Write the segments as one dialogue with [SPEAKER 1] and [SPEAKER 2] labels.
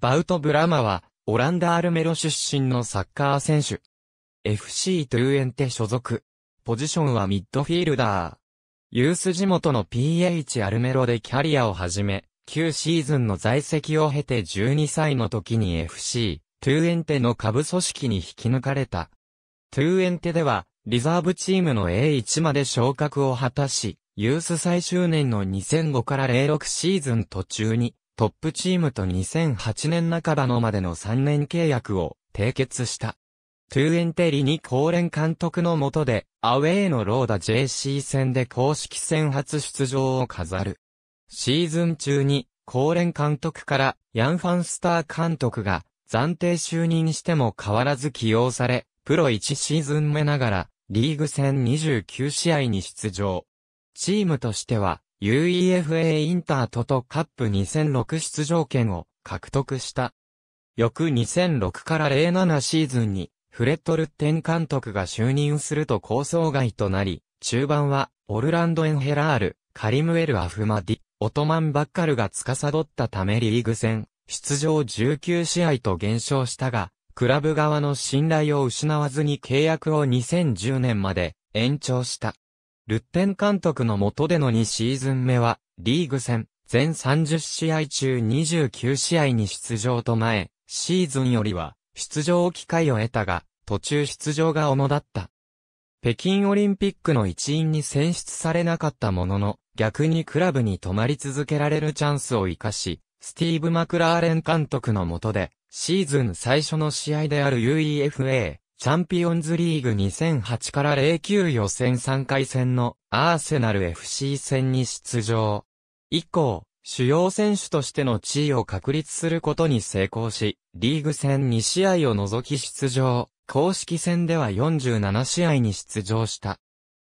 [SPEAKER 1] バウト・ブラマは、オランダ・アルメロ出身のサッカー選手。FC トゥーエンテ所属。ポジションはミッドフィールダー。ユース地元の PH アルメロでキャリアを始め、9シーズンの在籍を経て12歳の時に FC、トゥーエンテの下部組織に引き抜かれた。トゥーエンテでは、リザーブチームの A1 まで昇格を果たし、ユース最終年の2005から06シーズン途中に、トップチームと2008年半ばのまでの3年契約を締結した。トゥーエンテリに高連監督の下で、アウェーのローダ JC 戦で公式戦初出場を飾る。シーズン中に、高連監督からヤンファンスター監督が暫定就任しても変わらず起用され、プロ1シーズン目ながら、リーグ戦29試合に出場。チームとしては、UEFA インタートとカップ2006出場権を獲得した。翌2006から07シーズンにフレット・ルッテン監督が就任すると構想外となり、中盤はオルランド・エンヘラール、カリムエル・アフマディ、オトマン・バッカルが司ったためリーグ戦、出場19試合と減少したが、クラブ側の信頼を失わずに契約を2010年まで延長した。ルッテン監督の下での2シーズン目は、リーグ戦、全30試合中29試合に出場と前、シーズンよりは、出場機会を得たが、途中出場が主だった。北京オリンピックの一員に選出されなかったものの、逆にクラブに泊まり続けられるチャンスを生かし、スティーブ・マクラーレン監督の下で、シーズン最初の試合である UEFA チャンピオンズリーグ2008から09予選3回戦のアーセナル FC 戦に出場。以降、主要選手としての地位を確立することに成功し、リーグ戦2試合を除き出場、公式戦では47試合に出場した。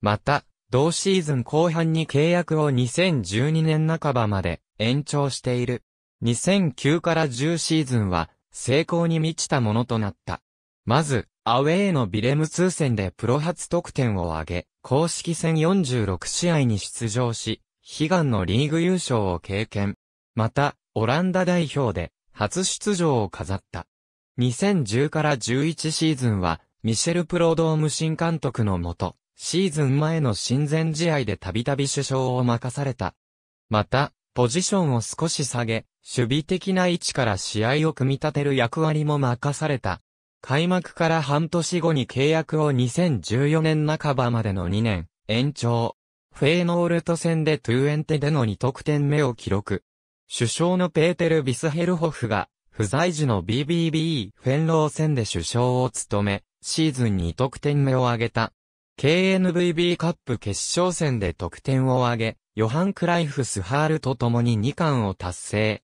[SPEAKER 1] また、同シーズン後半に契約を2012年半ばまで延長している。2009から10シーズンは成功に満ちたものとなった。まず、アウェーのビレム通戦でプロ初得点を挙げ、公式戦46試合に出場し、悲願のリーグ優勝を経験。また、オランダ代表で初出場を飾った。2010から11シーズンは、ミシェル・プロドーム新監督のもと、シーズン前の親善試合でたびたび首相を任された。また、ポジションを少し下げ、守備的な位置から試合を組み立てる役割も任された。開幕から半年後に契約を2014年半ばまでの2年、延長。フェーノールト戦でトゥエンテでの2得点目を記録。首相のペーテル・ビスヘルホフが、不在時の BBB フェンロー戦で首相を務め、シーズン2得点目を挙げた。KNVB カップ決勝戦で得点を挙げ、ヨハン・クライフスハールと共に2冠を達成。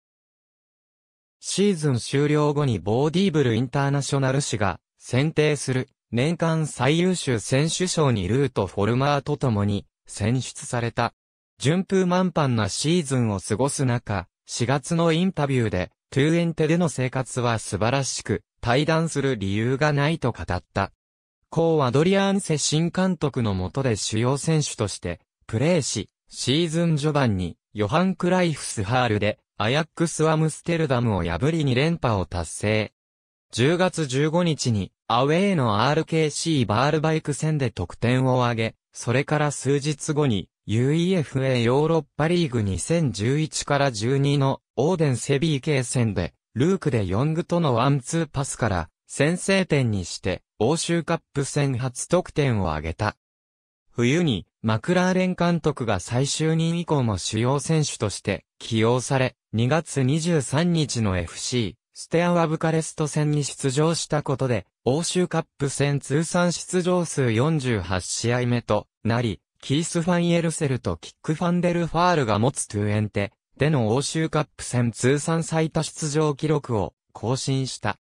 [SPEAKER 1] シーズン終了後にボーディーブルインターナショナル誌が選定する年間最優秀選手賞にルート・フォルマーと共に選出された。順風満帆なシーズンを過ごす中、4月のインタビューで、トゥーエンテでの生活は素晴らしく、対談する理由がないと語った。コー・アドリアンセ新監督の下で主要選手として、プレーし、シーズン序盤に、ヨハン・クライフスハールで、アヤックス・アムステルダムを破り2連覇を達成。10月15日に、アウェーの RKC バールバイク戦で得点を挙げ、それから数日後に、UEFA ヨーロッパリーグ2011から12のオーデンセビー系戦で、ルークでヨングとのワンツーパスから、先制点にして、欧州カップ戦初得点を挙げた。冬に、マクラーレン監督が最終任以降も主要選手として起用され、2月23日の FC、ステアワブカレスト戦に出場したことで、欧州カップ戦通算出場数48試合目となり、キース・ファンエルセルとキック・ファンデル・ファールが持つトゥエンテでの欧州カップ戦通算最多出場記録を更新した。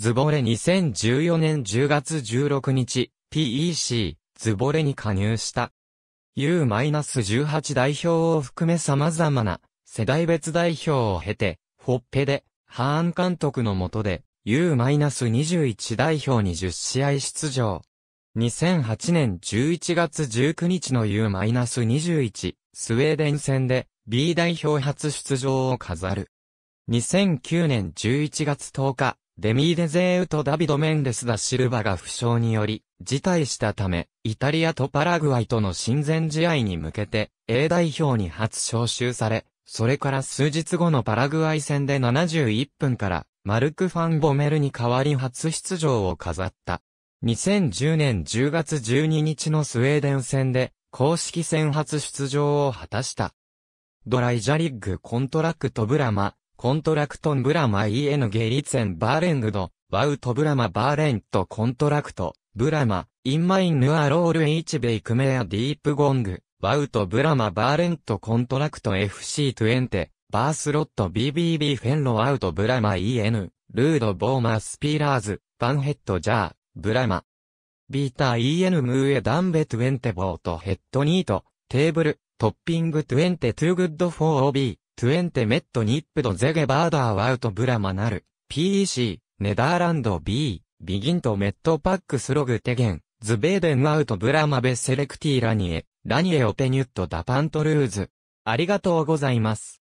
[SPEAKER 1] ズボレ2014年10月16日、PEC ズボレに加入した。U-18 代表を含め様々な世代別代表を経て、ほっぺで、ハーン監督の下で、U-21 代表に10試合出場。2008年11月19日の U-21 スウェーデン戦で B 代表初出場を飾る。2009年11月10日、デミーデゼーウとダビド・メンデス・ダ・シルバが負傷により、辞退したため、イタリアとパラグアイとの親善試合に向けて A 代表に初招集され、それから数日後のパラグアイ戦で71分からマルク・ファン・ボメルに代わり初出場を飾った。2010年10月12日のスウェーデン戦で公式戦初出場を果たした。ドライジャリッグコントラクトブラマ、コントラクトンブラマイエヌ・ゲリツェンバーレングド、ワウトブラマバーレントコントラクト、ブラマ、インマインヌアロールイチベイクメアディープゴング、ワウトブラマバーレントコントラクト FC20、バースロット BBB フェンロアウトブラマ EN、ルードボーマースピーラーズ、バンヘッドジャー、ブラマ。ビーター EN ムーエダンベトゥエンテボートヘッドニート、テーブル、トッピングトゥエンテトゥグッドフォービー、トゥエンテメットニップドゼゲバーダーワウトブラマナル、PEC、ネダーランド B、ビギンとメットパックスログテゲン、ズベーデンアウトブラマベセレクティーラニエ、ラニエオペニュットダパントルーズ。ありがとうございます。